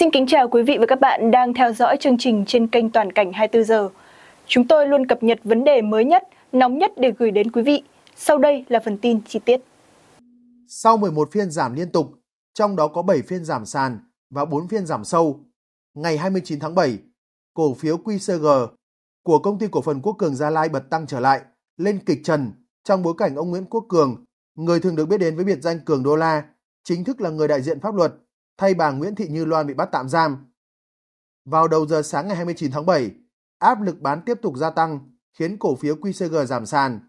Xin kính chào quý vị và các bạn đang theo dõi chương trình trên kênh Toàn cảnh 24 giờ. Chúng tôi luôn cập nhật vấn đề mới nhất, nóng nhất để gửi đến quý vị. Sau đây là phần tin chi tiết. Sau 11 phiên giảm liên tục, trong đó có 7 phiên giảm sàn và 4 phiên giảm sâu, ngày 29 tháng 7, cổ phiếu QCG của công ty cổ phần Quốc Cường Gia Lai bật tăng trở lại, lên kịch trần trong bối cảnh ông Nguyễn Quốc Cường, người thường được biết đến với biệt danh Cường Đô La, chính thức là người đại diện pháp luật thay bà Nguyễn Thị Như Loan bị bắt tạm giam. Vào đầu giờ sáng ngày 29 tháng 7, áp lực bán tiếp tục gia tăng, khiến cổ phiếu QCG giảm sàn.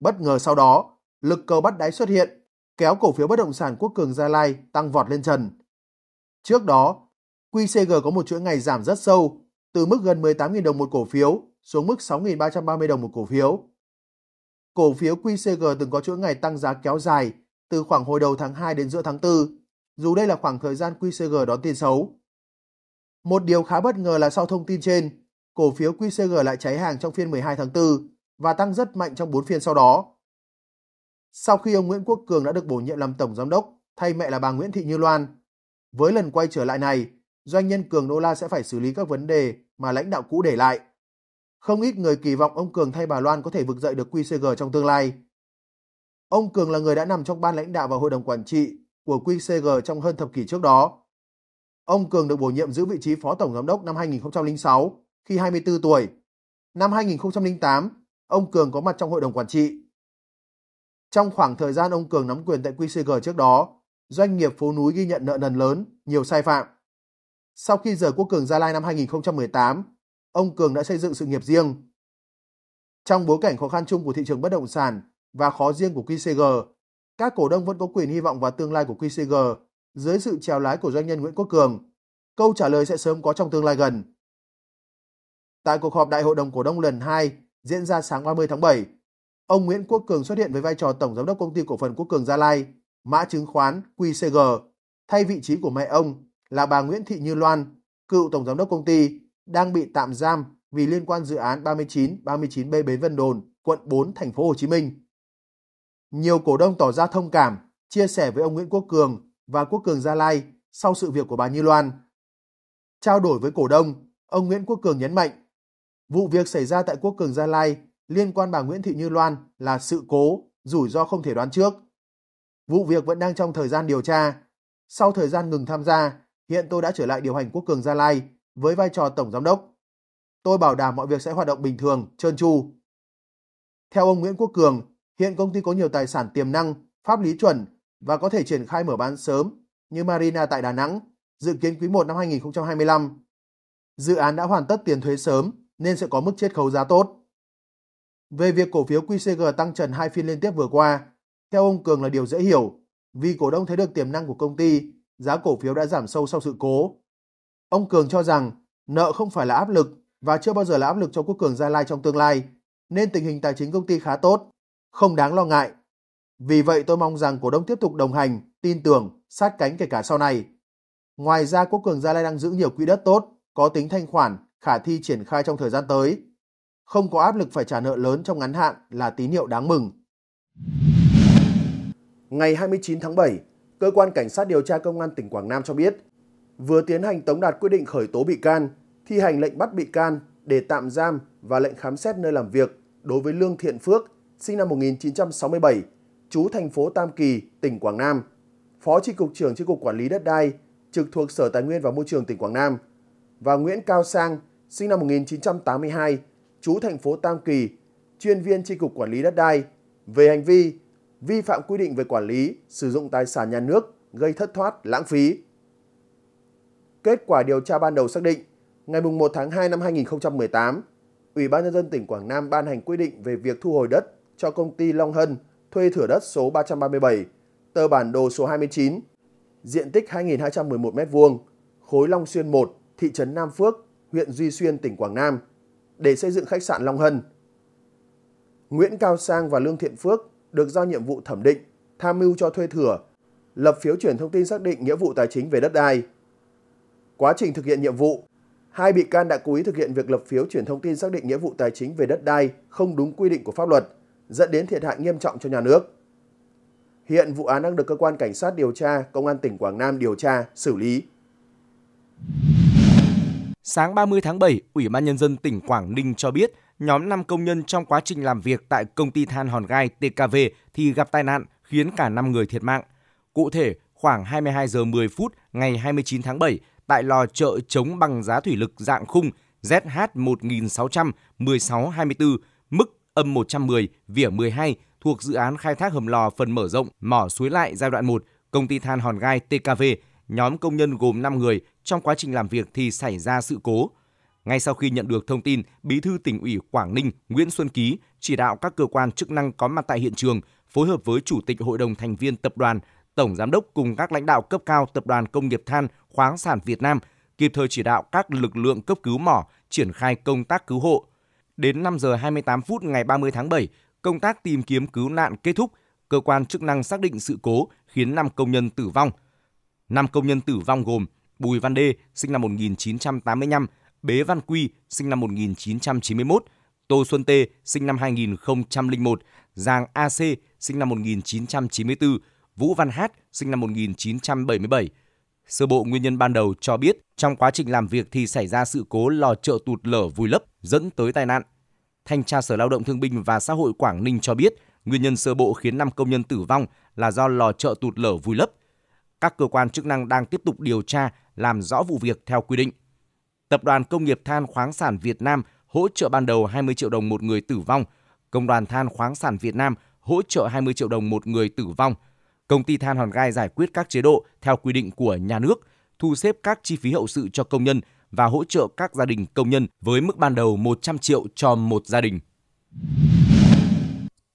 Bất ngờ sau đó, lực cầu bắt đáy xuất hiện, kéo cổ phiếu bất động sản Quốc Cường Gia Lai tăng vọt lên trần. Trước đó, QCG có một chuỗi ngày giảm rất sâu, từ mức gần 18.000 đồng một cổ phiếu xuống mức 6.330 đồng một cổ phiếu. Cổ phiếu QCG từng có chuỗi ngày tăng giá kéo dài từ khoảng hồi đầu tháng 2 đến giữa tháng 4 dù đây là khoảng thời gian QCG đón tin xấu. Một điều khá bất ngờ là sau thông tin trên, cổ phiếu QCG lại cháy hàng trong phiên 12 tháng 4 và tăng rất mạnh trong 4 phiên sau đó. Sau khi ông Nguyễn Quốc Cường đã được bổ nhiệm làm tổng giám đốc, thay mẹ là bà Nguyễn Thị Như Loan, với lần quay trở lại này, doanh nhân Cường Đô La sẽ phải xử lý các vấn đề mà lãnh đạo cũ để lại. Không ít người kỳ vọng ông Cường thay bà Loan có thể vực dậy được QCG trong tương lai. Ông Cường là người đã nằm trong ban lãnh đạo và hội đồng quản trị của QCG trong hơn thập kỷ trước đó. Ông Cường được bổ nhiệm giữ vị trí Phó Tổng Giám đốc năm 2006 khi 24 tuổi. Năm 2008, ông Cường có mặt trong Hội đồng Quản trị. Trong khoảng thời gian ông Cường nắm quyền tại QCG trước đó, doanh nghiệp phố núi ghi nhận nợ nần lớn, nhiều sai phạm. Sau khi rời quốc cường Gia Lai năm 2018, ông Cường đã xây dựng sự nghiệp riêng. Trong bối cảnh khó khăn chung của thị trường bất động sản và khó riêng của QCG, các cổ đông vẫn có quyền hy vọng vào tương lai của QCG dưới sự chèo lái của doanh nhân Nguyễn Quốc Cường. Câu trả lời sẽ sớm có trong tương lai gần. Tại cuộc họp Đại hội đồng cổ đông lần 2 diễn ra sáng 30 tháng 7, ông Nguyễn Quốc Cường xuất hiện với vai trò tổng giám đốc công ty cổ phần Quốc Cường Gia Lai, mã chứng khoán QCG, thay vị trí của mẹ ông là bà Nguyễn Thị Như Loan, cựu tổng giám đốc công ty, đang bị tạm giam vì liên quan dự án 39 39B Bến Vân Đồn, quận 4 thành phố Hồ Chí Minh. Nhiều cổ đông tỏ ra thông cảm, chia sẻ với ông Nguyễn Quốc Cường và Quốc Cường Gia Lai sau sự việc của bà Như Loan. Trao đổi với cổ đông, ông Nguyễn Quốc Cường nhấn mạnh, vụ việc xảy ra tại Quốc Cường Gia Lai liên quan bà Nguyễn Thị Như Loan là sự cố, rủi ro không thể đoán trước. Vụ việc vẫn đang trong thời gian điều tra. Sau thời gian ngừng tham gia, hiện tôi đã trở lại điều hành Quốc Cường Gia Lai với vai trò tổng giám đốc. Tôi bảo đảm mọi việc sẽ hoạt động bình thường, trơn tru. Theo ông Nguyễn Quốc Cường, Hiện công ty có nhiều tài sản tiềm năng, pháp lý chuẩn và có thể triển khai mở bán sớm như Marina tại Đà Nẵng, dự kiến quý 1 năm 2025. Dự án đã hoàn tất tiền thuế sớm nên sẽ có mức chiết khấu giá tốt. Về việc cổ phiếu QCG tăng trần hai phiên liên tiếp vừa qua, theo ông Cường là điều dễ hiểu vì cổ đông thấy được tiềm năng của công ty, giá cổ phiếu đã giảm sâu sau sự cố. Ông Cường cho rằng nợ không phải là áp lực và chưa bao giờ là áp lực cho quốc cường Gia Lai trong tương lai, nên tình hình tài chính công ty khá tốt không đáng lo ngại. Vì vậy tôi mong rằng cổ đông tiếp tục đồng hành, tin tưởng, sát cánh kể cả sau này. Ngoài ra Quốc Cường Gia Lai đang giữ nhiều quỹ đất tốt, có tính thanh khoản, khả thi triển khai trong thời gian tới. Không có áp lực phải trả nợ lớn trong ngắn hạn là tín hiệu đáng mừng. Ngày 29 tháng 7, cơ quan cảnh sát điều tra công an tỉnh Quảng Nam cho biết vừa tiến hành tống đạt quyết định khởi tố bị can, thi hành lệnh bắt bị can để tạm giam và lệnh khám xét nơi làm việc đối với Lương Thiện Phước, sinh năm 1967, trú thành phố Tam Kỳ, tỉnh Quảng Nam, Phó Tri Cục trưởng Tri Cục Quản lý Đất đai, trực thuộc Sở Tài nguyên và Môi trường tỉnh Quảng Nam, và Nguyễn Cao Sang, sinh năm 1982, trú thành phố Tam Kỳ, chuyên viên Tri Cục Quản lý Đất đai, về hành vi vi phạm quy định về quản lý, sử dụng tài sản nhà nước gây thất thoát, lãng phí. Kết quả điều tra ban đầu xác định, ngày 1 tháng 2 năm 2018, Ủy ban nhân dân tỉnh Quảng Nam ban hành quy định về việc thu hồi đất cho công ty Long Hân thuê thửa đất số 337, tờ bản đồ số 29, diện tích 2.211m2, khối Long Xuyên 1, thị trấn Nam Phước, huyện Duy Xuyên, tỉnh Quảng Nam, để xây dựng khách sạn Long Hân. Nguyễn Cao Sang và Lương Thiện Phước được giao nhiệm vụ thẩm định, tham mưu cho thuê thửa, lập phiếu chuyển thông tin xác định nghĩa vụ tài chính về đất đai. Quá trình thực hiện nhiệm vụ, hai bị can đã cố ý thực hiện việc lập phiếu chuyển thông tin xác định nghĩa vụ tài chính về đất đai không đúng quy định của pháp luật – dẫn đến thiệt hại nghiêm trọng cho nhà nước. Hiện vụ án đang được cơ quan cảnh sát điều tra Công an tỉnh Quảng Nam điều tra, xử lý. Sáng 30 tháng 7, Ủy ban Nhân dân tỉnh Quảng Ninh cho biết nhóm 5 công nhân trong quá trình làm việc tại công ty than hòn gai TKV thì gặp tai nạn khiến cả 5 người thiệt mạng. Cụ thể, khoảng 22 giờ 10 phút ngày 29 tháng 7 tại lò chợ chống bằng giá thủy lực dạng khung ZH 1600 1624 mức âm 110, vỉa 12 thuộc dự án khai thác hầm lò phần mở rộng mỏ suối lại giai đoạn 1, công ty than hòn gai TKV, nhóm công nhân gồm 5 người trong quá trình làm việc thì xảy ra sự cố. Ngay sau khi nhận được thông tin, Bí thư tỉnh ủy Quảng Ninh Nguyễn Xuân Ký chỉ đạo các cơ quan chức năng có mặt tại hiện trường phối hợp với chủ tịch hội đồng thành viên tập đoàn, tổng giám đốc cùng các lãnh đạo cấp cao tập đoàn công nghiệp than khoáng sản Việt Nam kịp thời chỉ đạo các lực lượng cấp cứu mỏ triển khai công tác cứu hộ, Đến 5 giờ 28 phút ngày 30 tháng 7, công tác tìm kiếm cứu nạn kết thúc, cơ quan chức năng xác định sự cố khiến 5 công nhân tử vong. 5 công nhân tử vong gồm Bùi Văn Đê, sinh năm 1985, Bế Văn Quy, sinh năm 1991, Tô Xuân Tê, sinh năm 2001, Giàng A C sinh năm 1994, Vũ Văn Hát, sinh năm 1977, Sơ bộ nguyên nhân ban đầu cho biết trong quá trình làm việc thì xảy ra sự cố lò chợ tụt lở vùi lấp dẫn tới tai nạn. Thanh tra Sở Lao động Thương binh và Xã hội Quảng Ninh cho biết nguyên nhân sơ bộ khiến 5 công nhân tử vong là do lò chợ tụt lở vùi lấp. Các cơ quan chức năng đang tiếp tục điều tra làm rõ vụ việc theo quy định. Tập đoàn Công nghiệp Than khoáng sản Việt Nam hỗ trợ ban đầu 20 triệu đồng một người tử vong. Công đoàn Than khoáng sản Việt Nam hỗ trợ 20 triệu đồng một người tử vong – Công ty than Hòn Gai giải quyết các chế độ theo quy định của nhà nước, thu xếp các chi phí hậu sự cho công nhân và hỗ trợ các gia đình công nhân với mức ban đầu 100 triệu cho một gia đình.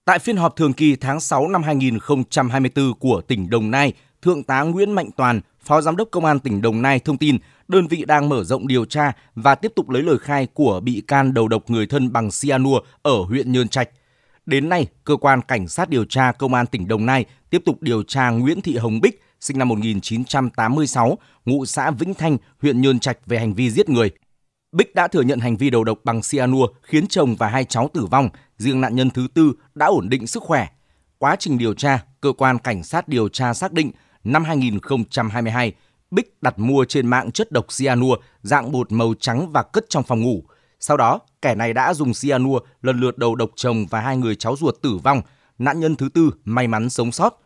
Tại phiên họp thường kỳ tháng 6 năm 2024 của tỉnh Đồng Nai, Thượng tá Nguyễn Mạnh Toàn, Phó Giám đốc Công an tỉnh Đồng Nai thông tin đơn vị đang mở rộng điều tra và tiếp tục lấy lời khai của bị can đầu độc người thân bằng cyanua ở huyện Nhơn Trạch – Đến nay, cơ quan cảnh sát điều tra công an tỉnh Đồng Nai tiếp tục điều tra Nguyễn Thị Hồng Bích, sinh năm 1986, ngụ xã Vĩnh Thanh, huyện Nhơn Trạch về hành vi giết người. Bích đã thừa nhận hành vi đầu độc bằng cyanua khiến chồng và hai cháu tử vong, riêng nạn nhân thứ tư đã ổn định sức khỏe. Quá trình điều tra, cơ quan cảnh sát điều tra xác định năm 2022, Bích đặt mua trên mạng chất độc cyanua dạng bột màu trắng và cất trong phòng ngủ – sau đó, kẻ này đã dùng cyanua lần lượt đầu độc chồng và hai người cháu ruột tử vong. Nạn nhân thứ tư may mắn sống sót.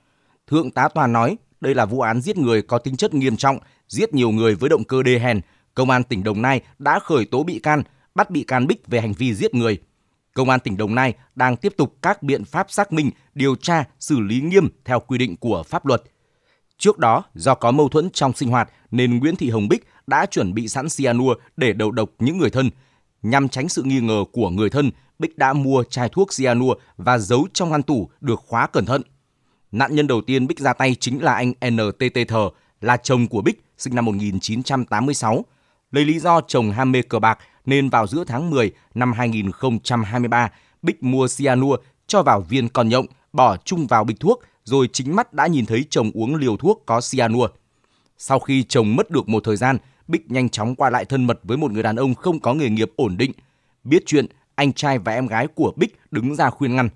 Thượng tá Toàn nói, đây là vụ án giết người có tính chất nghiêm trọng, giết nhiều người với động cơ đê hèn. Công an tỉnh Đồng Nai đã khởi tố bị can, bắt bị can Bích về hành vi giết người. Công an tỉnh Đồng Nai đang tiếp tục các biện pháp xác minh, điều tra, xử lý nghiêm theo quy định của pháp luật. Trước đó, do có mâu thuẫn trong sinh hoạt nên Nguyễn Thị Hồng Bích đã chuẩn bị sẵn cyanua để đầu độc những người thân – Nhằm tránh sự nghi ngờ của người thân, Bích đã mua chai thuốc cyanua và giấu trong ngăn tủ được khóa cẩn thận. Nạn nhân đầu tiên Bích ra tay chính là anh NTT Thờ, là chồng của Bích, sinh năm 1986. Lấy lý do chồng ham mê cờ bạc nên vào giữa tháng 10 năm 2023, Bích mua cyanua cho vào viên còn nhộng, bỏ chung vào bịch thuốc, rồi chính mắt đã nhìn thấy chồng uống liều thuốc có cyanua. Sau khi chồng mất được một thời gian, Bích nhanh chóng qua lại thân mật với một người đàn ông không có nghề nghiệp ổn định. Biết chuyện, anh trai và em gái của Bích đứng ra khuyên ngăn.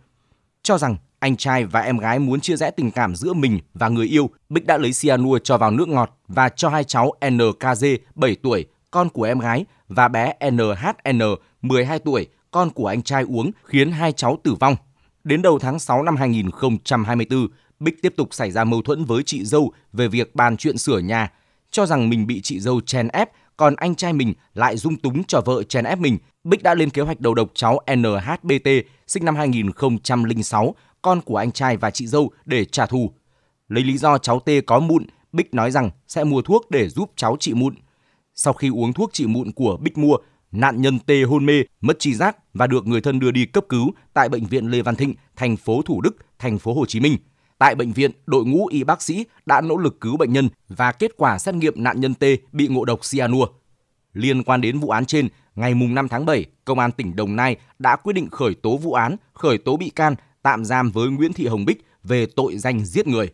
Cho rằng anh trai và em gái muốn chia rẽ tình cảm giữa mình và người yêu, Bích đã lấy cyanua cho vào nước ngọt và cho hai cháu NKZ 7 tuổi, con của em gái, và bé NHN 12 tuổi, con của anh trai uống khiến hai cháu tử vong. Đến đầu tháng 6 năm 2024, Bích tiếp tục xảy ra mâu thuẫn với chị dâu về việc bàn chuyện sửa nhà cho rằng mình bị chị dâu chèn ép, còn anh trai mình lại dung túng cho vợ chèn ép mình. Bích đã lên kế hoạch đầu độc cháu NHBT, sinh năm 2006, con của anh trai và chị dâu để trả thù. Lấy lý do cháu T có mụn, Bích nói rằng sẽ mua thuốc để giúp cháu trị mụn. Sau khi uống thuốc trị mụn của Bích mua, nạn nhân T hôn mê, mất tri giác và được người thân đưa đi cấp cứu tại bệnh viện Lê Văn Thịnh, thành phố Thủ Đức, thành phố Hồ Chí Minh. Tại bệnh viện, đội ngũ y bác sĩ đã nỗ lực cứu bệnh nhân và kết quả xét nghiệm nạn nhân T bị ngộ độc cyanua. Liên quan đến vụ án trên, ngày 5 tháng 7, Công an tỉnh Đồng Nai đã quyết định khởi tố vụ án, khởi tố bị can, tạm giam với Nguyễn Thị Hồng Bích về tội danh giết người.